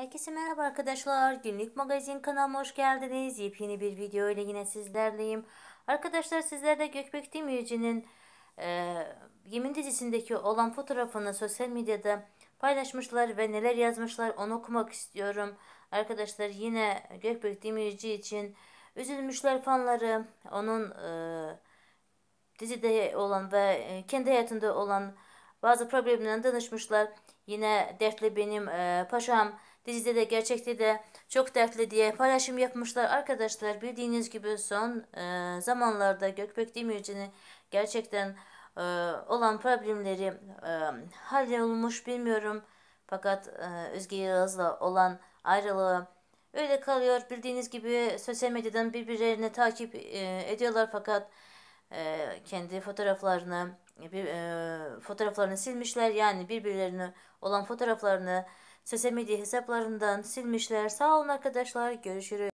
Herkese merhaba arkadaşlar. Günlük magazin kanalıma hoş geldiniz. Yepyeni bir video ile yine sizlerleyim. Arkadaşlar sizlerde Gökbek Demirci'nin e, Yemin dizisindeki olan fotoğrafını sosyal medyada paylaşmışlar ve neler yazmışlar onu okumak istiyorum. Arkadaşlar yine Gökbek Demirci için üzülmüşler fanları. Onun e, dizide olan ve e, kendi hayatında olan bazı problemlerden danışmışlar. Yine dertli benim e, paşam Dizide de gerçekte de çok dertli diye paylaşım yapmışlar. Arkadaşlar bildiğiniz gibi son e, zamanlarda Gökbek Demirci'nin gerçekten e, olan problemleri e, hallolmuş bilmiyorum. Fakat e, Özge Yağız'la olan ayrılığı öyle kalıyor. Bildiğiniz gibi sosyal medyadan birbirlerini takip e, ediyorlar fakat e, kendi fotoğraflarını bir, e, fotoğraflarını silmişler yani birbirlerine olan fotoğraflarını Sosyal medya hesaplarından silmişler. Sağ olun arkadaşlar. Görüşürüz.